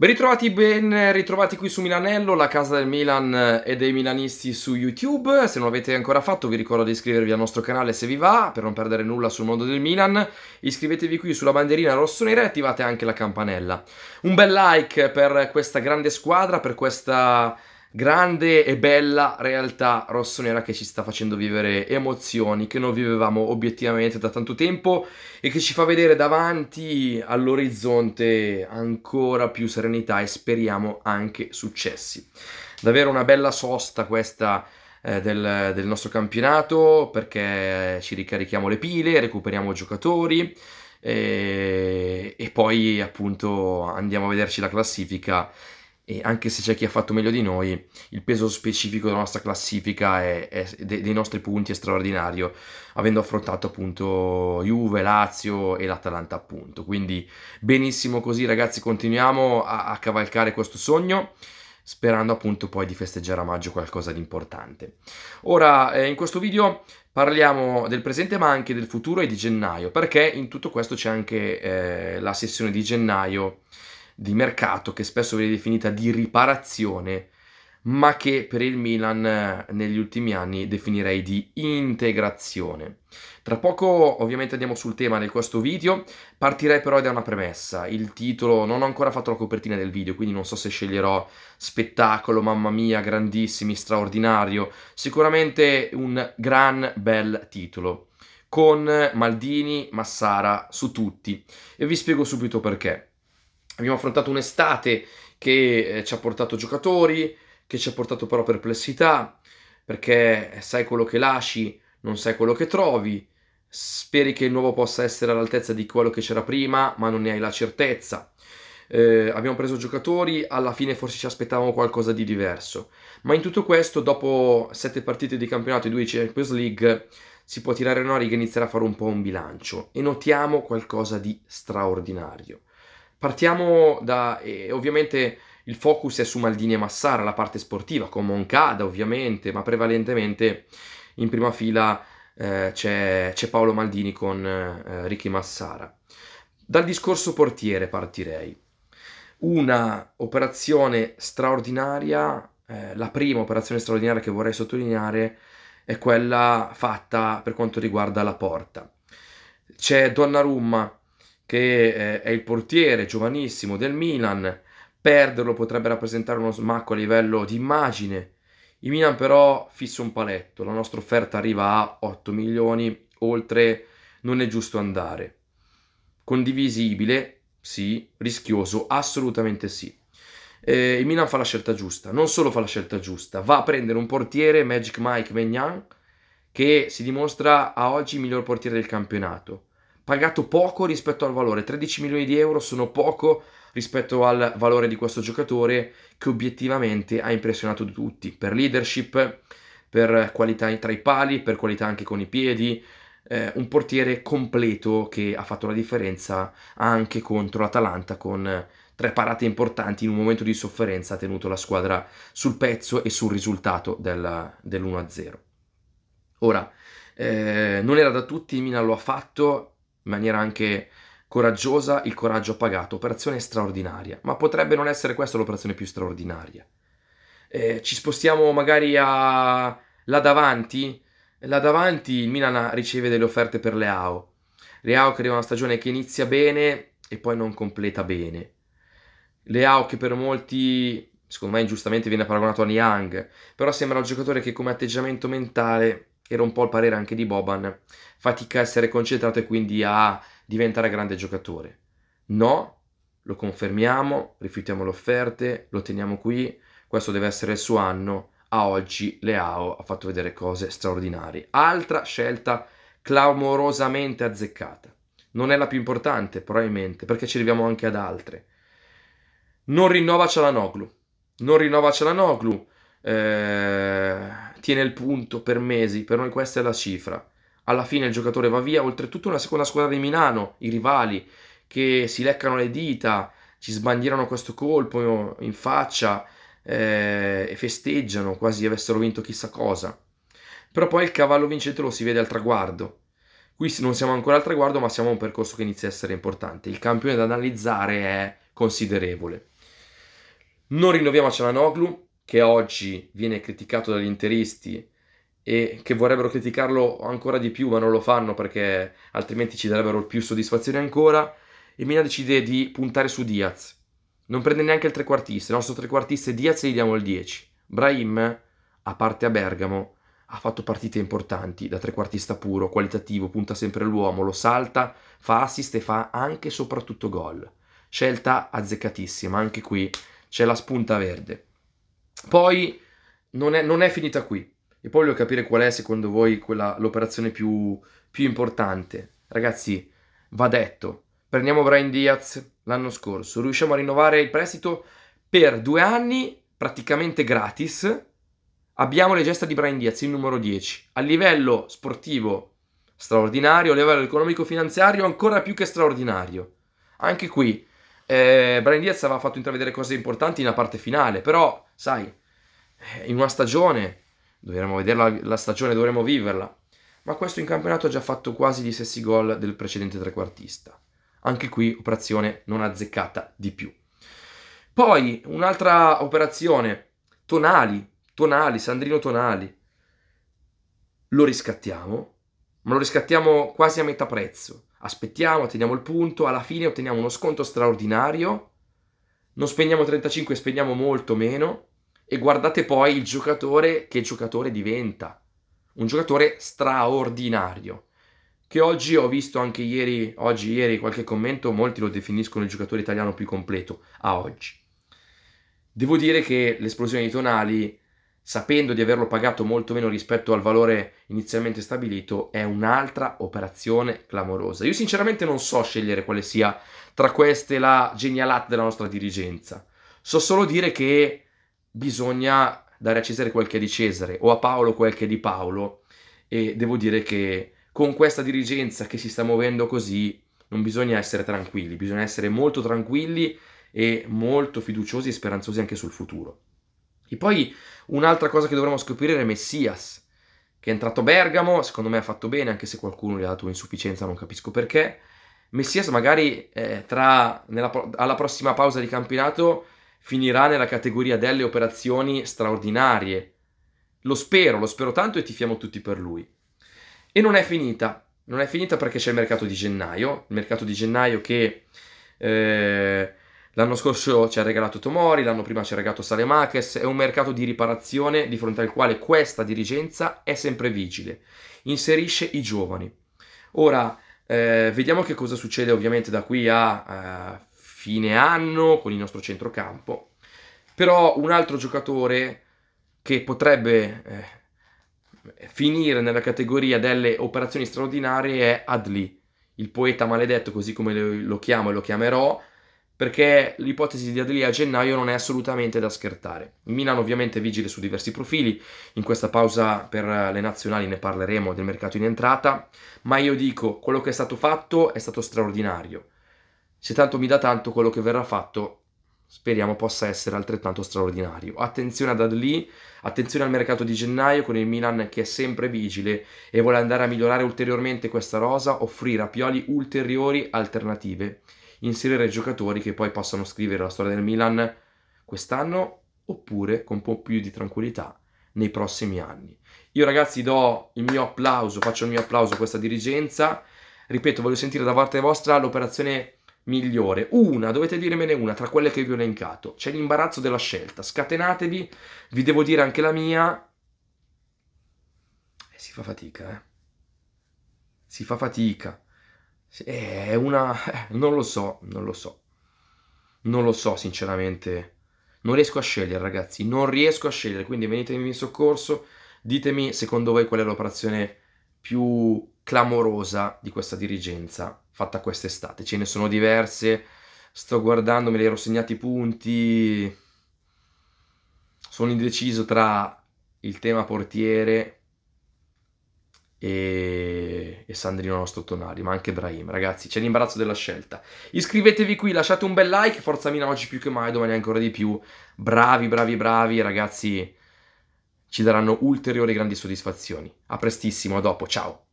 Ben ritrovati, ben ritrovati qui su Milanello, la casa del Milan e dei milanisti su YouTube. Se non l'avete ancora fatto vi ricordo di iscrivervi al nostro canale se vi va, per non perdere nulla sul mondo del Milan. Iscrivetevi qui sulla banderina rossonera e attivate anche la campanella. Un bel like per questa grande squadra, per questa grande e bella realtà rossonera che ci sta facendo vivere emozioni che non vivevamo obiettivamente da tanto tempo e che ci fa vedere davanti all'orizzonte ancora più serenità e speriamo anche successi. Davvero una bella sosta questa eh, del, del nostro campionato perché ci ricarichiamo le pile, recuperiamo giocatori. E, eh, e, poi appunto andiamo a vederci la classifica e anche se c'è chi ha fatto meglio di noi, il peso specifico della nostra classifica è, dei nostri punti è straordinario, avendo affrontato appunto Juve, Lazio e l'Atalanta appunto. Quindi benissimo così ragazzi, continuiamo a, a cavalcare questo sogno sperando appunto poi di festeggiare a maggio qualcosa di importante. Ora, eh, in questo video parliamo del presente ma anche del futuro e di gennaio, perché in tutto questo c'è anche eh, la sessione di gennaio di mercato che spesso viene definita di riparazione, ma che per il Milan eh, negli ultimi anni definirei di integrazione. Tra poco ovviamente andiamo sul tema di questo video, partirei però da una premessa, il titolo, non ho ancora fatto la copertina del video, quindi non so se sceglierò spettacolo, mamma mia, grandissimi, straordinario, sicuramente un gran bel titolo, con Maldini, Massara su tutti e vi spiego subito perché. Abbiamo affrontato un'estate che eh, ci ha portato giocatori, che ci ha portato però perplessità, perché sai quello che lasci, non sai quello che trovi, speri che il nuovo possa essere all'altezza di quello che c'era prima, ma non ne hai la certezza. Eh, abbiamo preso giocatori, alla fine forse ci aspettavamo qualcosa di diverso. Ma in tutto questo, dopo sette partite di campionato e due Champions League, si può tirare una riga e iniziare a fare un po' un bilancio e notiamo qualcosa di straordinario. Partiamo da, eh, ovviamente il focus è su Maldini e Massara, la parte sportiva, con Moncada ovviamente, ma prevalentemente in prima fila eh, c'è, c'è, Paolo Maldini con eh, Ricky Massara. Dal discorso portiere partirei. Una operazione straordinaria, eh, la prima operazione straordinaria che vorrei sottolineare è quella fatta per quanto riguarda la porta. C'è Donnarumma che eh, è il portiere giovanissimo del Milan, perderlo potrebbe rappresentare uno smacco a livello di immagine. Il Milan però fissa un paletto, la nostra offerta arriva a 8 milioni, oltre non è giusto andare. Condivisibile, sì, rischioso, assolutamente sì. Eh, il Milan fa la scelta giusta, non solo fa la scelta giusta, va a prendere un portiere, Magic Mike Maignan, che si dimostra a oggi il miglior portiere del campionato pagato poco rispetto al valore, 13 milioni di euro sono poco rispetto al valore di questo giocatore che obiettivamente ha impressionato tutti per leadership, per qualità tra i pali, per qualità anche con i piedi, eh, un portiere completo che ha fatto la differenza anche contro l'Atalanta con tre parate importanti in un momento di sofferenza ha tenuto la squadra sul pezzo e sul risultato del, dell'1-0. Ora, eh, non era da tutti, Milan lo ha fatto, in maniera anche coraggiosa il coraggio ha pagato, operazione straordinaria, ma potrebbe non essere questa l'operazione più straordinaria. Eh, ci spostiamo magari a là davanti, là davanti il Milan riceve delle offerte per Leao. Leao che arriva una stagione che inizia bene e poi non completa bene. Leao che per molti, secondo me ingiustamente viene paragonato a Niang, però sembra un giocatore che come atteggiamento mentale era un po' il parere anche di Boban, fatica a essere concentrato e quindi a diventare grande giocatore. No, lo confermiamo, rifiutiamo le offerte, lo teniamo qui, questo deve essere il suo anno. A oggi Leao ha fatto vedere cose straordinarie. Altra scelta clamorosamente azzeccata. Non è la più importante, probabilmente, perché ci arriviamo anche ad altre. Non rinnova Cialanoglu. Non rinnova Cialanoglu. Eh tiene il punto per mesi, per noi questa è la cifra. Alla fine il giocatore va via, oltretutto una seconda squadra di Milano, i rivali, che si leccano le dita, ci sbandierano questo colpo in faccia eh, e festeggiano quasi avessero vinto chissà cosa. Però poi il cavallo vincente lo si vede al traguardo. Qui non siamo ancora al traguardo, ma siamo a un percorso che inizia a essere importante. Il campione da analizzare è considerevole. Non rinnoviamo a Cialanoglu, che oggi viene criticato dagli interisti e che vorrebbero criticarlo ancora di più ma non lo fanno perché altrimenti ci darebbero più soddisfazione ancora, E Milan decide di puntare su Diaz. Non prende neanche il trequartista, il nostro trequartista è Diaz e gli diamo il 10. Brahim, a parte a Bergamo, ha fatto partite importanti da trequartista puro, qualitativo, punta sempre l'uomo, lo salta, fa assist e fa anche e soprattutto gol. Scelta azzeccatissima, anche qui c'è la spunta verde. Poi non è, non è finita qui. E poi voglio capire qual è secondo voi quella, l'operazione più, più importante. Ragazzi, va detto, prendiamo Brian Diaz l'anno scorso, riusciamo a rinnovare il prestito per due anni praticamente gratis. Abbiamo le gesta di Brian Diaz, il numero 10. A livello sportivo straordinario, a livello economico-finanziario ancora più che straordinario. Anche qui eh, Brian Diaz aveva fatto intravedere cose importanti nella parte finale, però, sai, eh, in una stagione, dovremmo vederla la stagione, dovremmo viverla, ma questo in campionato ha già fatto quasi gli stessi gol del precedente trequartista. Anche qui operazione non azzeccata di più. Poi un'altra operazione, Tonali, Tonali, Sandrino Tonali. Lo riscattiamo, ma lo riscattiamo quasi a metà prezzo aspettiamo, teniamo il punto, alla fine otteniamo uno sconto straordinario, non spendiamo 35, spendiamo molto meno e guardate poi il giocatore che giocatore diventa, un giocatore straordinario che oggi ho visto anche ieri, oggi ieri qualche commento, molti lo definiscono il giocatore italiano più completo a oggi. Devo dire che l'esplosione di Tonali sapendo di averlo pagato molto meno rispetto al valore inizialmente stabilito, è un'altra operazione clamorosa. Io sinceramente non so scegliere quale sia tra queste la genialata della nostra dirigenza. So solo dire che bisogna dare a Cesare quel che è di Cesare o a Paolo quel che è di Paolo e devo dire che con questa dirigenza che si sta muovendo così non bisogna essere tranquilli, bisogna essere molto tranquilli e molto fiduciosi e speranzosi anche sul futuro. E poi un'altra cosa che dovremmo scoprire è Messias, che è entrato Bergamo, secondo me ha fatto bene, anche se qualcuno gli ha dato un'insufficienza, non capisco perché. Messias magari eh, tra, nella, alla prossima pausa di campionato finirà nella categoria delle operazioni straordinarie. Lo spero, lo spero tanto e tifiamo tutti per lui. E non è finita, non è finita perché c'è il mercato di gennaio, il mercato di gennaio che eh, L'anno scorso ci ha regalato Tomori, l'anno prima ci ha regalato Salemakers, è un mercato di riparazione di fronte al quale questa dirigenza è sempre vigile, inserisce i giovani. Ora, eh, vediamo che cosa succede ovviamente da qui a eh, fine anno con il nostro centrocampo, però un altro giocatore che potrebbe eh, finire nella categoria delle operazioni straordinarie è Adli, il poeta maledetto, così come lo chiamo e lo chiamerò, perché l'ipotesi di Adli a gennaio non è assolutamente da schertare. Il Milan ovviamente vigile su diversi profili, in questa pausa per le nazionali ne parleremo del mercato in entrata, ma io dico quello che è stato fatto è stato straordinario. Se tanto mi dà tanto quello che verrà fatto speriamo possa essere altrettanto straordinario. Attenzione ad Adli, attenzione al mercato di gennaio con il Milan che è sempre vigile e vuole andare a migliorare ulteriormente questa rosa, offrire a Pioli ulteriori alternative inserire giocatori che poi possano scrivere la storia del Milan quest'anno oppure con un po' più di tranquillità nei prossimi anni. Io ragazzi do il mio applauso, faccio il mio applauso a questa dirigenza. Ripeto, voglio sentire da parte vostra l'operazione migliore. Una, dovete dirmene una tra quelle che vi ho elencato. C'è l'imbarazzo della scelta. Scatenatevi, vi devo dire anche la mia. E eh, si fa fatica, eh. Si fa fatica. È una... Eh, non lo so, non lo so. Non lo so, sinceramente. Non riesco a scegliere, ragazzi. Non riesco a scegliere, quindi venitemi in soccorso. Ditemi, secondo voi, qual è l'operazione più clamorosa di questa dirigenza fatta quest'estate. Ce ne sono diverse. Sto guardando, me li ero segnati i punti. Sono indeciso tra il tema portiere, e, e Sandrino nostro Tonari, ma anche Brahim. Ragazzi, c'è l'imbarazzo della scelta. Iscrivetevi qui, lasciate un bel like, forza Mina oggi più che mai, domani ancora di più. Bravi, bravi, bravi, ragazzi, ci daranno ulteriori grandi soddisfazioni. A prestissimo, a dopo, ciao!